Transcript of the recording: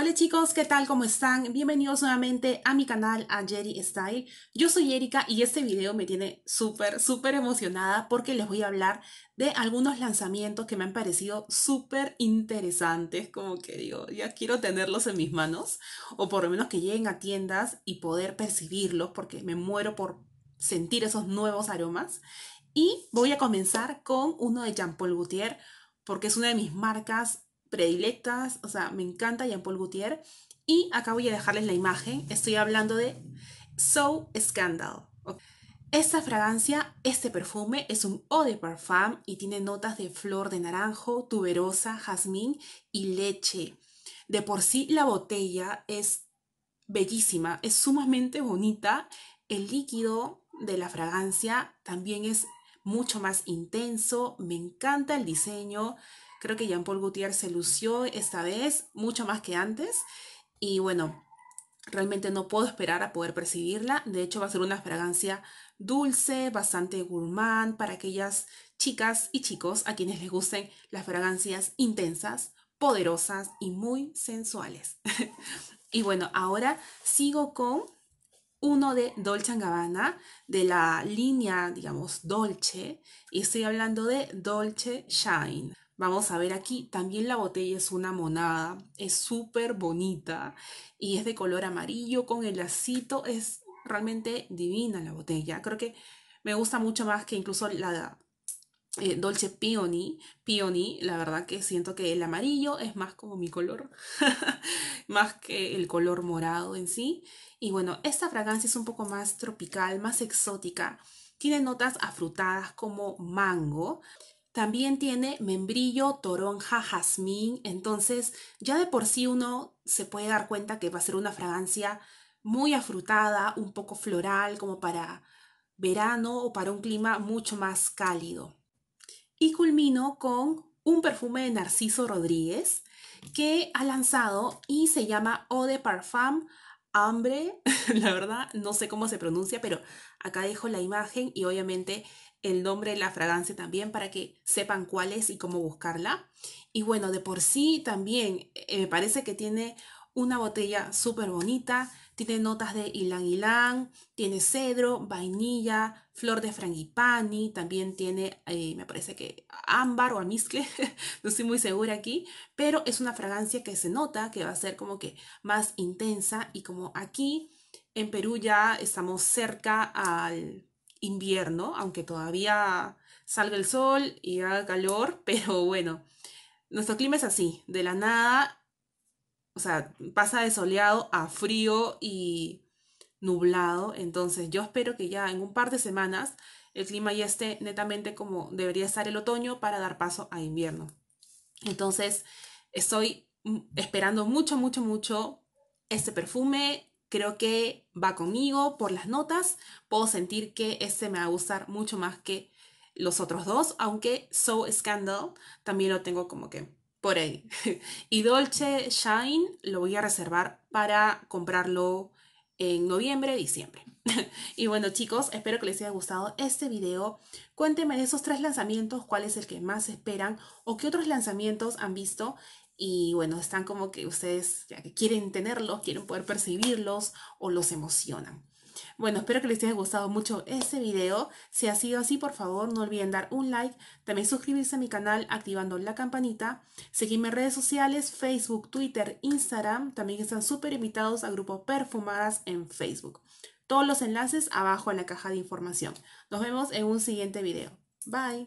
Hola chicos, ¿qué tal? ¿Cómo están? Bienvenidos nuevamente a mi canal a Jerry Style. Yo soy Erika y este video me tiene súper, súper emocionada porque les voy a hablar de algunos lanzamientos que me han parecido súper interesantes, como que digo, ya quiero tenerlos en mis manos o por lo menos que lleguen a tiendas y poder percibirlos porque me muero por sentir esos nuevos aromas. Y voy a comenzar con uno de Jean Paul Gaultier porque es una de mis marcas predilectas, o sea, me encanta Jean-Paul Gaultier. Y acá voy a dejarles la imagen, estoy hablando de So Scandal. Esta fragancia, este perfume es un eau de parfum y tiene notas de flor de naranjo, tuberosa, jazmín y leche. De por sí la botella es bellísima, es sumamente bonita. El líquido de la fragancia también es mucho más intenso, me encanta el diseño, Creo que Jean-Paul Gaultier se lució esta vez mucho más que antes. Y bueno, realmente no puedo esperar a poder percibirla. De hecho, va a ser una fragancia dulce, bastante gourmand para aquellas chicas y chicos a quienes les gusten las fragancias intensas, poderosas y muy sensuales. y bueno, ahora sigo con uno de Dolce Gabbana, de la línea, digamos, Dolce, y estoy hablando de Dolce Shine. Vamos a ver aquí, también la botella es una monada, es súper bonita y es de color amarillo con el lacito, es realmente divina la botella. Creo que me gusta mucho más que incluso la eh, Dolce Peony. Peony, la verdad que siento que el amarillo es más como mi color, más que el color morado en sí. Y bueno, esta fragancia es un poco más tropical, más exótica. Tiene notas afrutadas como mango también tiene membrillo, toronja, jazmín, entonces ya de por sí uno se puede dar cuenta que va a ser una fragancia muy afrutada, un poco floral, como para verano o para un clima mucho más cálido. Y culmino con un perfume de Narciso Rodríguez que ha lanzado y se llama Eau de Parfum Hambre, la verdad no sé cómo se pronuncia, pero Acá dejo la imagen y obviamente el nombre de la fragancia también para que sepan cuál es y cómo buscarla. Y bueno, de por sí también eh, me parece que tiene una botella súper bonita. Tiene notas de ylang ylang, tiene cedro, vainilla, flor de frangipani, también tiene, eh, me parece que ámbar o almizcle, no estoy muy segura aquí, pero es una fragancia que se nota que va a ser como que más intensa y como aquí en Perú ya estamos cerca al invierno, aunque todavía salga el sol y haga calor, pero bueno, nuestro clima es así, de la nada, o sea, pasa de soleado a frío y nublado, entonces yo espero que ya en un par de semanas el clima ya esté netamente como debería estar el otoño para dar paso a invierno. Entonces, estoy mm, esperando mucho, mucho, mucho este perfume creo que va conmigo por las notas. Puedo sentir que este me va a gustar mucho más que los otros dos, aunque So Scandal también lo tengo como que por ahí. y Dolce Shine lo voy a reservar para comprarlo en noviembre, diciembre. y bueno chicos, espero que les haya gustado este video. Cuéntenme de esos tres lanzamientos, cuál es el que más esperan o qué otros lanzamientos han visto y bueno, están como que ustedes ya que quieren tenerlos, quieren poder percibirlos o los emocionan. Bueno, espero que les haya gustado mucho este video. Si ha sido así, por favor, no olviden dar un like. También suscribirse a mi canal activando la campanita. Seguirme en redes sociales, Facebook, Twitter, Instagram. También están súper invitados a Grupo Perfumadas en Facebook. Todos los enlaces abajo en la caja de información. Nos vemos en un siguiente video. Bye.